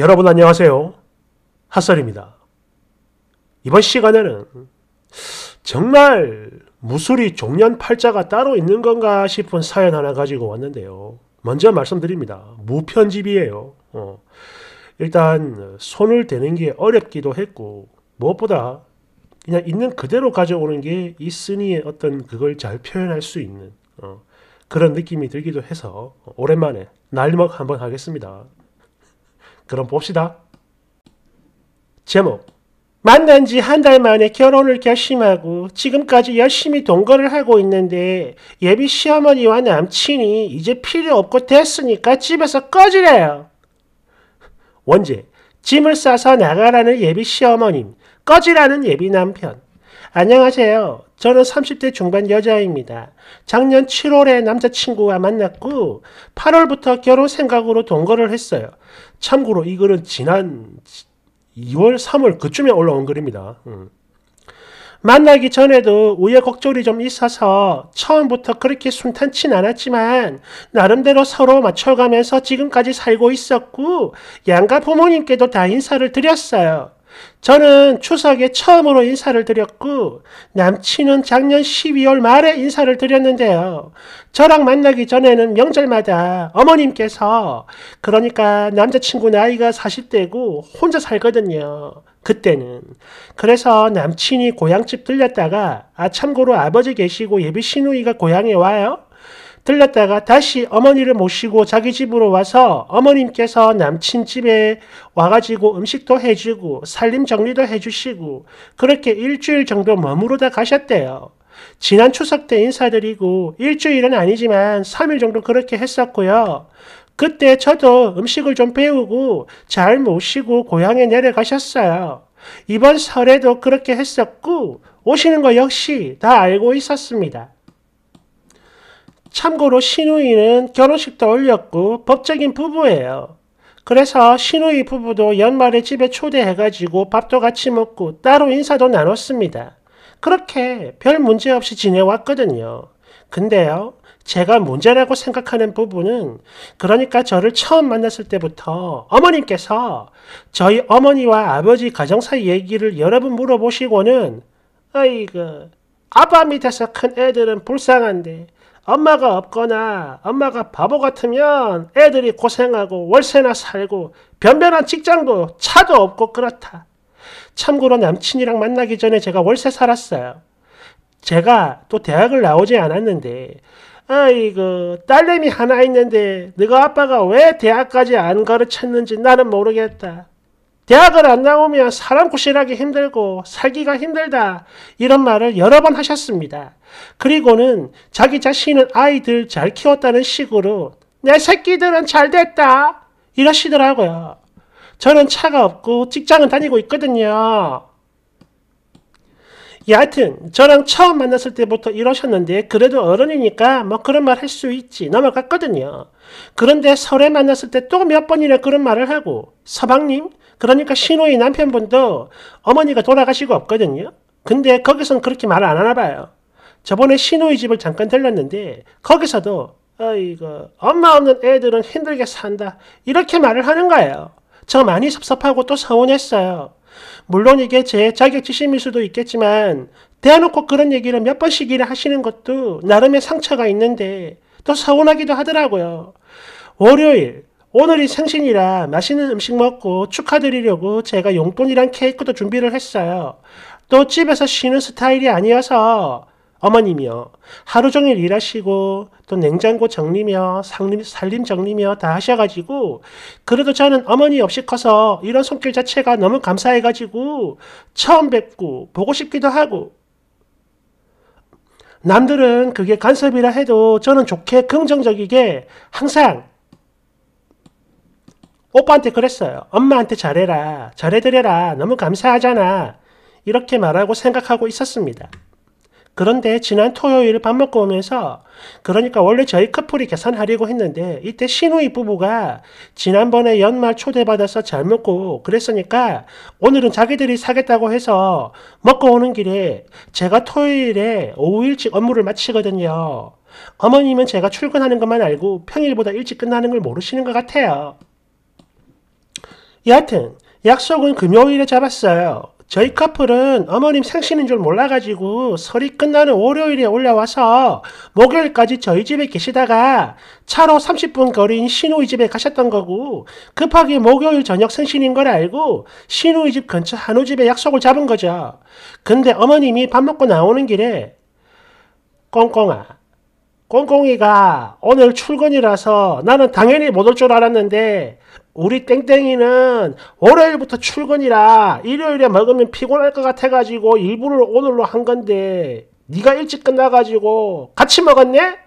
여러분 안녕하세요. 핫설입니다. 이번 시간에는 정말 무술이 종년팔자가 따로 있는 건가 싶은 사연 하나 가지고 왔는데요. 먼저 말씀드립니다. 무편집이에요. 어. 일단 손을 대는 게 어렵기도 했고 무엇보다 그냥 있는 그대로 가져오는 게이 쓰니의 어떤 그걸 잘 표현할 수 있는 어. 그런 느낌이 들기도 해서 오랜만에 날먹 한번 하겠습니다. 그럼 봅시다. 제목 만난 지 한 달 만에 결혼을 결심하고 지금까지 열심히 동거를 하고 있는데 예비 시어머니와 남친이 이제 필요 없고 됐으니까 집에서 꺼지래요. 원제, 짐을 싸서 나가라는 예비 시어머님, 꺼지라는 예비 남편. 안녕하세요. 저는 30대 중반 여자입니다. 작년 7월에 남자친구와 만났고 8월부터 결혼 생각으로 동거를 했어요. 참고로 이 글은 지난 2월, 3월 그쯤에 올라온 글입니다. 음. 만나기 전에도 우여곡절이 좀 있어서 처음부터 그렇게 순탄치 는 않았지만 나름대로 서로 맞춰가면서 지금까지 살고 있었고 양가 부모님께도 다 인사를 드렸어요. 저는 추석에 처음으로 인사를 드렸고 남친은 작년 12월 말에 인사를 드렸는데요. 저랑 만나기 전에는 명절마다 어머님께서 그러니까 남자친구 나이가 40대고 혼자 살거든요. 그때는 그래서 남친이 고향집 들렸다가 아 참고로 아버지 계시고 예비 신우이가 고향에 와요. 들렀다가 다시 어머니를 모시고 자기 집으로 와서 어머님께서 남친 집에 와가지고 음식도 해주고 살림 정리도 해주시고 그렇게 일주일 정도 머무르다 가셨대요. 지난 추석 때 인사드리고 일주일은 아니지만 3일 정도 그렇게 했었고요. 그때 저도 음식을 좀 배우고 잘 모시고 고향에 내려가셨어요. 이번 설에도 그렇게 했었고 오시는 거 역시 다 알고 있었습니다. 참고로 신우이는 결혼식도 올렸고 법적인 부부예요. 그래서 신우이 부부도 연말에 집에 초대해가지고 밥도 같이 먹고 따로 인사도 나눴습니다. 그렇게 별 문제 없이 지내왔거든요. 근데요, 제가 문제라고 생각하는 부분은 그러니까 저를 처음 만났을 때부터 어머님께서 저희 어머니와 아버지 가정사 얘기를 여러 번 물어보시고는 아이고 아밤이 돼서 큰 애들은 불쌍한데 엄마가 없거나 엄마가 바보 같으면 애들이 고생하고 월세나 살고 변변한 직장도 차도 없고 그렇다. 참고로 남친이랑 만나기 전에 제가 월세 살았어요. 제가 또 대학을 나오지 않았는데 아이고 그 딸내미 하나 있는데 네가 아빠가 왜 대학까지 안 가르쳤는지 나는 모르겠다. 대학을 안 나오면 사람 구실하기 힘들고 살기가 힘들다 이런 말을 여러 번 하셨습니다. 그리고는 자기 자신은 아이들 잘 키웠다는 식으로 내 새끼들은 잘 됐다 이러시더라고요. 저는 차가 없고 직장은 다니고 있거든요. 예, 여하튼 저랑 처음 만났을 때부터 이러셨는데 그래도 어른이니까 뭐 그런 말 할 수 있지 넘어갔거든요. 그런데 설에 만났을 때 또 몇 번이나 그런 말을 하고 서방님 그러니까 신우이 남편분도 어머니가 돌아가시고 없거든요. 근데 거기선 그렇게 말을 안 하나 봐요. 저번에 신우이 집을 잠깐 들렀는데 거기서도 어이거 엄마 없는 애들은 힘들게 산다 이렇게 말을 하는 거예요. 저 많이 섭섭하고 또 서운했어요. 물론 이게 제 자격지심일 수도 있겠지만 대놓고 그런 얘기를 몇 번씩이나 하시는 것도 나름의 상처가 있는데 또 서운하기도 하더라고요. 월요일 오늘이 생신이라 맛있는 음식 먹고 축하드리려고 제가 용돈이랑 케이크도 준비를 했어요. 또 집에서 쉬는 스타일이 아니어서 어머님이요. 하루 종일 일하시고 또 냉장고 정리며 상림, 살림 정리며 다 하셔가지고 그래도 저는 어머니 없이 커서 이런 손길 자체가 너무 감사해가지고 처음 뵙고 보고 싶기도 하고 남들은 그게 간섭이라 해도 저는 좋게 긍정적이게 항상 오빠한테 그랬어요. 엄마한테 잘해라. 잘해드려라. 너무 감사하잖아. 이렇게 말하고 생각하고 있었습니다. 그런데 지난 토요일 밥 먹고 오면서 그러니까 원래 저희 커플이 계산하려고 했는데 이때 신우이 부부가 지난번에 연말 초대받아서 잘 먹고 그랬으니까 오늘은 자기들이 사겠다고 해서 먹고 오는 길에 제가 토요일에 오후 일찍 업무를 마치거든요. 어머님은 제가 출근하는 것만 알고 평일보다 일찍 끝나는 걸 모르시는 것 같아요. 여하튼 약속은 금요일에 잡았어요. 저희 커플은 어머님 생신인 줄 몰라가지고 설이 끝나는 월요일에 올라와서 목요일까지 저희 집에 계시다가 차로 30분 거리인 신우이 집에 가셨던 거고 급하게 목요일 저녁 생신인 걸 알고 신우이 집 근처 한우 집에 약속을 잡은 거죠. 근데 어머님이 밥 먹고 나오는 길에 꽁꽁아 꽁꽁이가 오늘 출근이라서 나는 당연히 못 올 줄 알았는데 우리 땡땡이는 월요일부터 출근이라 일요일에 먹으면 피곤할 것 같아가지고 일부러 오늘로 한 건데 네가 일찍 끝나가지고 같이 먹었네?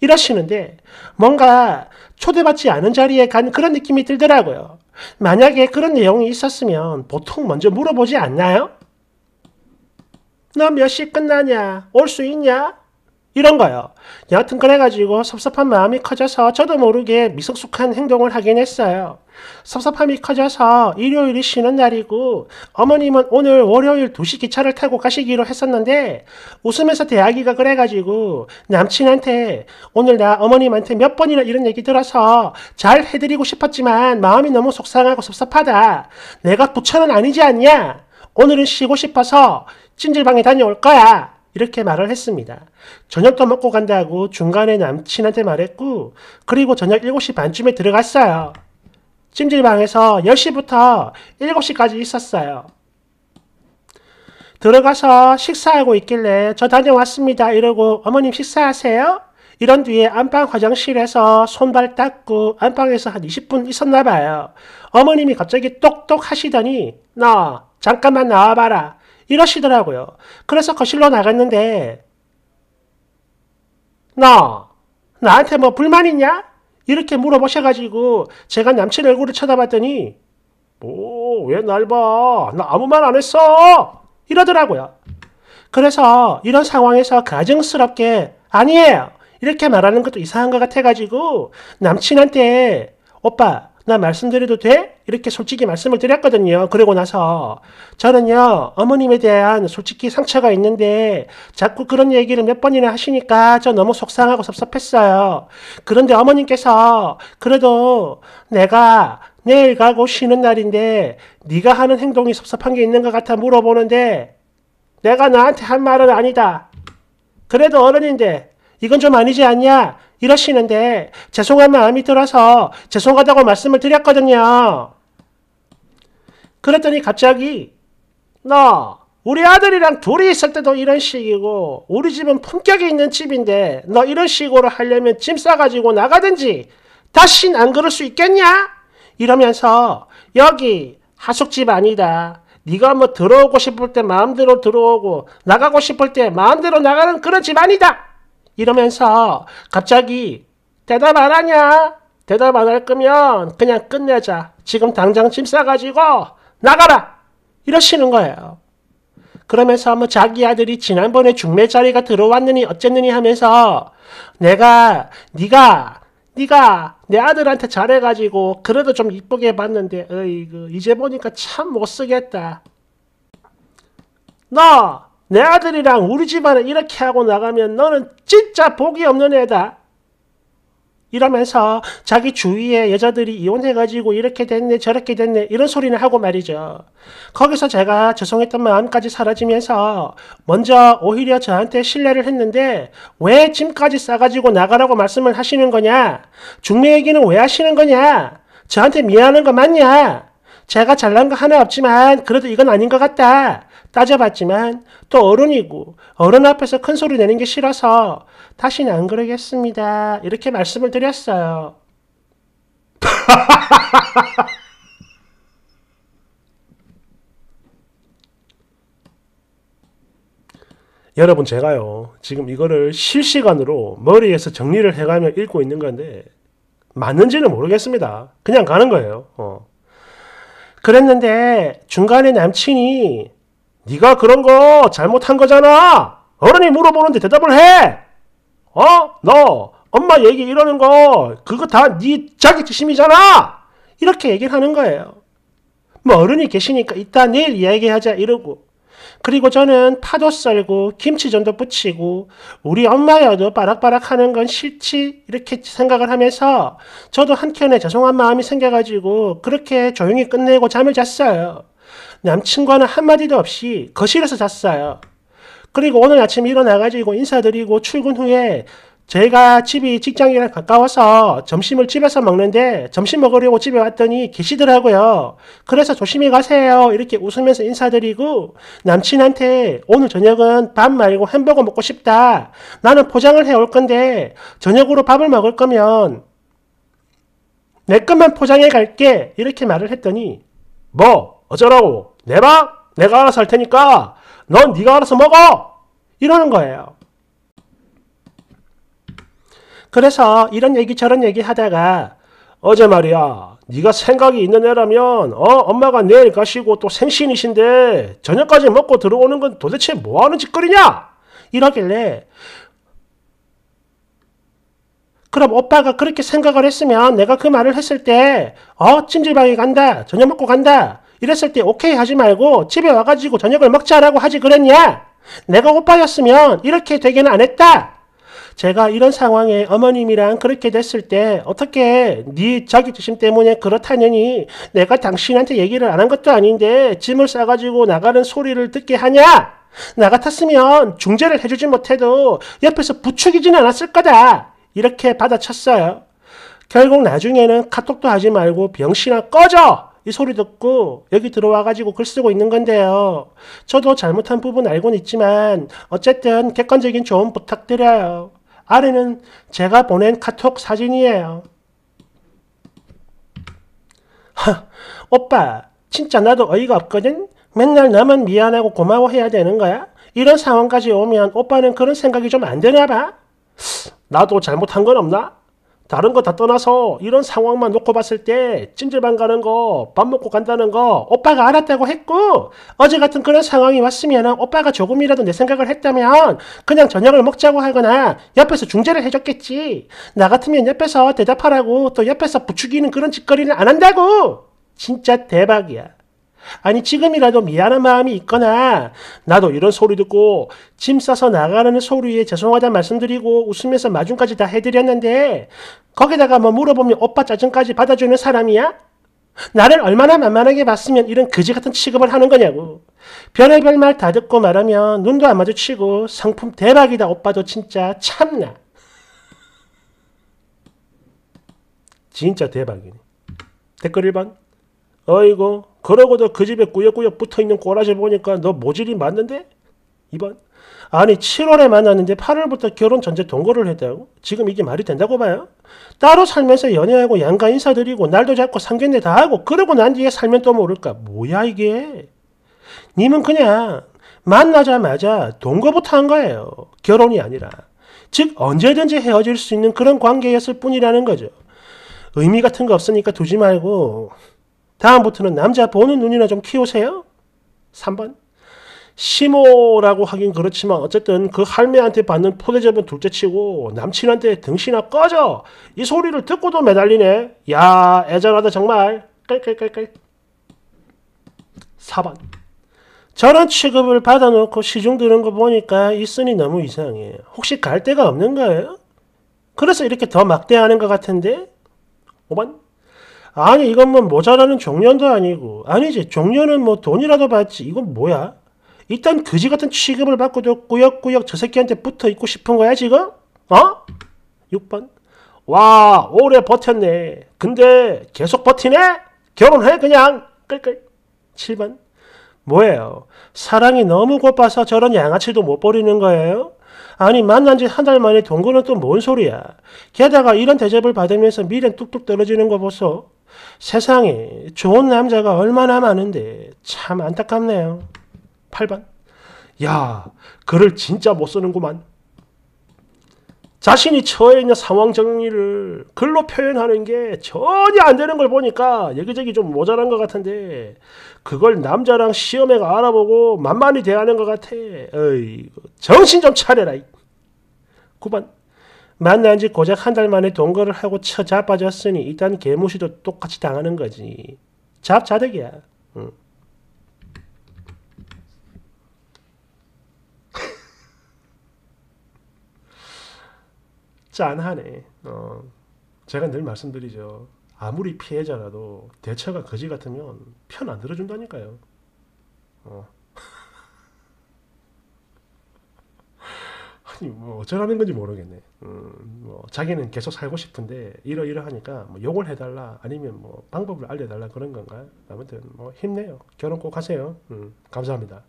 이러시는데 뭔가 초대받지 않은 자리에 간 그런 느낌이 들더라고요. 만약에 그런 내용이 있었으면 보통 먼저 물어보지 않나요? 너 몇 시 끝나냐? 올 수 있냐? 이런 거요. 여하튼 그래가지고 섭섭한 마음이 커져서 저도 모르게 미성숙한 행동을 하긴 했어요. 섭섭함이 커져서 일요일이 쉬는 날이고 어머님은 오늘 월요일 2시 기차를 타고 가시기로 했었는데 웃으면서 대학기가 그래가지고 남친한테 오늘 나 어머님한테 몇 번이나 이런 얘기 들어서 잘 해드리고 싶었지만 마음이 너무 속상하고 섭섭하다. 내가 부처는 아니지 않냐? 오늘은 쉬고 싶어서 찜질방에 다녀올 거야. 이렇게 말을 했습니다. 저녁도 먹고 간다고 중간에 남친한테 말했고 그리고 저녁 7시 반쯤에 들어갔어요. 찜질방에서 10시부터 7시까지 있었어요. 들어가서 식사하고 있길래 저 다녀왔습니다 이러고 어머님 식사하세요? 이런 뒤에 안방 화장실에서 손발 닦고 안방에서 한 20분 있었나 봐요. 어머님이 갑자기 똑똑 하시더니 너 잠깐만 나와봐라. 이러시더라고요. 그래서 거실로 나갔는데 너 나한테 뭐 불만 있냐? 이렇게 물어보셔가지고 제가 남친 얼굴을 쳐다봤더니 뭐왜 날 봐? 나 아무 말 안 했어! 이러더라고요. 그래서 이런 상황에서 가증스럽게 아니에요! 이렇게 말하는 것도 이상한 것 같아가지고 남친한테 오빠 나 말씀드려도 돼? 이렇게 솔직히 말씀을 드렸거든요. 그러고 나서 저는요 어머님에 대한 솔직히 상처가 있는데 자꾸 그런 얘기를 몇 번이나 하시니까 저 너무 속상하고 섭섭했어요. 그런데 어머님께서 그래도 내가 내일 가고 쉬는 날인데 네가 하는 행동이 섭섭한 게 있는 것 같아 물어보는데 내가 나한테 한 말은 아니다. 그래도 어른인데 이건 좀 아니지 않냐? 이러시는데 죄송한 마음이 들어서 죄송하다고 말씀을 드렸거든요. 그랬더니 갑자기 너 우리 아들이랑 둘이 있을 때도 이런 식이고 우리 집은 품격이 있는 집인데 너 이런 식으로 하려면 짐 싸가지고 나가든지 다신 안 그럴 수 있겠냐? 이러면서 여기 하숙집 아니다. 네가 뭐 들어오고 싶을 때 마음대로 들어오고 나가고 싶을 때 마음대로 나가는 그런 집 아니다. 이러면서 갑자기 대답 안 하냐? 대답 안 할 거면 그냥 끝내자. 지금 당장 짐 싸가지고 나가라! 이러시는 거예요. 그러면서 뭐 자기 아들이 지난번에 중매자리가 들어왔느니 어쨌느니 하면서 내가 네가 네가 내 아들한테 잘해가지고 그래도 좀 이쁘게 봤는데 어이그 이제 보니까 참 못쓰겠다. 너내 아들이랑 우리 집안을 이렇게 하고 나가면 너는 진짜 복이 없는 애다. 이러면서 자기 주위에 여자들이 이혼해가지고 이렇게 됐네 저렇게 됐네 이런 소리를 하고 말이죠. 거기서 제가 죄송했던 마음까지 사라지면서 먼저 오히려 저한테 신뢰를 했는데 왜 짐까지 싸가지고 나가라고 말씀을 하시는 거냐? 중매 얘기는 왜 하시는 거냐? 저한테 미안한 거 맞냐? 제가 잘난 거 하나 없지만 그래도 이건 아닌 것 같다. 따져봤지만 또 어른이고 어른 앞에서 큰 소리 내는 게 싫어서 다시는 안 그러겠습니다. 이렇게 말씀을 드렸어요. 여러분 제가요 지금 이거를 실시간으로 머리에서 정리를 해가며 읽고 있는 건데 맞는지는 모르겠습니다. 그냥 가는 거예요. 어. 그랬는데 중간에 남친이 네가 그런 거 잘못한 거잖아. 어른이 물어보는데 대답을 해. 어? 너 엄마 얘기 이러는 거 그거 다 네 자기 지심이잖아. 이렇게 얘기를 하는 거예요. 뭐 어른이 계시니까 이따 내일 이야기하자 이러고 그리고 저는 파도 썰고 김치전도 부치고 우리 엄마여도 빠락빠락 하는 건 싫지 이렇게 생각을 하면서 저도 한켠에 죄송한 마음이 생겨가지고 그렇게 조용히 끝내고 잠을 잤어요. 남친과는 한마디도 없이 거실에서 잤어요. 그리고 오늘 아침 에 일어나가지고 인사드리고 출근 후에 제가 집이 직장이랑 가까워서 점심을 집에서 먹는데 점심 먹으려고 집에 왔더니 계시더라고요. 그래서 조심히 가세요. 이렇게 웃으면서 인사드리고 남친한테 오늘 저녁은 밥 말고 햄버거 먹고 싶다. 나는 포장을 해올 건데 저녁으로 밥을 먹을 거면 내 것만 포장해 갈게. 이렇게 말을 했더니 뭐 어쩌라고 내 밥? 내가 알아서 할 테니까 넌 네가 알아서 먹어. 이러는 거예요. 그래서 이런 얘기 저런 얘기 하다가 어제 말이야 네가 생각이 있는 애라면 어 엄마가 내일 가시고 또 생신이신데 저녁까지 먹고 들어오는 건 도대체 뭐하는 짓거리냐 이러길래 그럼 오빠가 그렇게 생각을 했으면 내가 그 말을 했을 때어 찜질방에 간다 저녁 먹고 간다 이랬을 때 오케이 하지 말고 집에 와가지고 저녁을 먹자라고 하지 그랬냐 내가 오빠였으면 이렇게 되기는 안 했다 제가 이런 상황에 어머님이랑 그렇게 됐을 때 어떻게 네자기지심 때문에 그렇다느니 내가 당신한테 얘기를 안 한 것도 아닌데 짐을 싸가지고 나가는 소리를 듣게 하냐? 나 같았으면 중재를 해주지 못해도 옆에서 부추기진 않았을 거다. 이렇게 받아쳤어요. 결국 나중에는 카톡도 하지 말고 병신아 꺼져! 이 소리 듣고 여기 들어와가지고 글 쓰고 있는 건데요. 저도 잘못한 부분 알고는 있지만 어쨌든 객관적인 조언 부탁드려요. 아래는 제가 보낸 카톡 사진이에요. 하, 오빠, 진짜 나도 어이가 없거든? 맨날 나만 미안하고 고마워해야 되는 거야? 이런 상황까지 오면 오빠는 그런 생각이 좀 안 되나 봐? 나도 잘못한 건 없나? 다른 거 다 떠나서 이런 상황만 놓고 봤을 때 찜질방 가는 거, 밥 먹고 간다는 거 오빠가 알았다고 했고 어제 같은 그런 상황이 왔으면 오빠가 조금이라도 내 생각을 했다면 그냥 저녁을 먹자고 하거나 옆에서 중재를 해줬겠지. 나 같으면 옆에서 대답하라고 또 옆에서 부추기는 그런 짓거리는 안 한다고. 진짜 대박이야. 아니 지금이라도 미안한 마음이 있거나 나도 이런 소리 듣고 짐 싸서 나가라는 소리에 죄송하다 말씀드리고 웃으면서 마중까지 다 해드렸는데 거기다가 뭐 물어보면 오빠 짜증까지 받아주는 사람이야? 나를 얼마나 만만하게 봤으면 이런 그지 같은 취급을 하는 거냐고. 별의별 말 다 듣고 말하면 눈도 안 마주치고 상품 대박이다 오빠도 진짜 참나. 진짜 대박이네. 댓글 1번. 어이고 그러고도 그 집에 꾸역꾸역 붙어있는 꼬라지 보니까 너 모질이 맞는데? 이번 아니 7월에 만났는데 8월부터 결혼 전제 동거를 했다고? 지금 이게 말이 된다고 봐요? 따로 살면서 연애하고 양가 인사드리고 날도 잡고 상견례 다 하고 그러고 난 뒤에 살면 또 모를까 뭐야 이게 님은 그냥 만나자마자 동거부터 한 거예요 결혼이 아니라 즉 언제든지 헤어질 수 있는 그런 관계였을 뿐이라는 거죠 의미 같은 거 없으니까 두지 말고 다음부터는 남자 보는 눈이나 좀 키우세요. 3번. 시모라고 하긴 그렇지만 어쨌든 그 할매한테 받는 포대접은 둘째치고 남친한테 등신아 꺼져 이 소리를 듣고도 매달리네 야 애절하다 정말 깔깔깔깔 4번 저런 취급을 받아놓고 시중 드는 거 보니까 있순니 너무 이상해 혹시 갈 데가 없는 거예요? 그래서 이렇게 더 막대하는 것 같은데 5번 아니 이건 뭐 모자라는 종년도 아니고 아니지 종년은 뭐 돈이라도 받지 이건 뭐야? 일단 그지 같은 취급을 받고도 꾸역꾸역 저 새끼한테 붙어 있고 싶은 거야 지금? 어? 6번 와 오래 버텼네 근데 계속 버티네? 결혼해 그냥 끌끌 7번 뭐예요? 사랑이 너무 고파서 저런 양아치도 못 버리는 거예요? 아니 만난 지 한 달 만에 동거는 또 뭔 소리야 게다가 이런 대접을 받으면서 미련 뚝뚝 떨어지는 거 보소 세상에 좋은 남자가 얼마나 많은데 참 안타깝네요. 8번. 야, 글을 진짜 못 쓰는구만. 자신이 처해 있는 상황 정리를 글로 표현하는 게 전혀 안 되는 걸 보니까 여기저기 좀 모자란 것 같은데 그걸 남자랑 시험에 알아보고 만만히 대하는 것 같아. 어이, 정신 좀 차려라. 9번. 만난 지 고작 한 달 만에 동거를 하고 처 자빠졌으니 일단 개무시도 똑같이 당하는 거지. 잡자득이야. 응. 짠하네. 어. 제가 늘 말씀드리죠. 아무리 피해자라도 대처가 거지 같으면 편 안 들어준다니까요. 어. 뭐 어쩌라는 건지 모르겠네. 음, 뭐 자기는 계속 살고 싶은데 이러이러하니까 뭐 욕을 해달라 아니면 뭐 방법을 알려달라 그런 건가? 아무튼 뭐 힘내요. 결혼 꼭 하세요. 음, 감사합니다.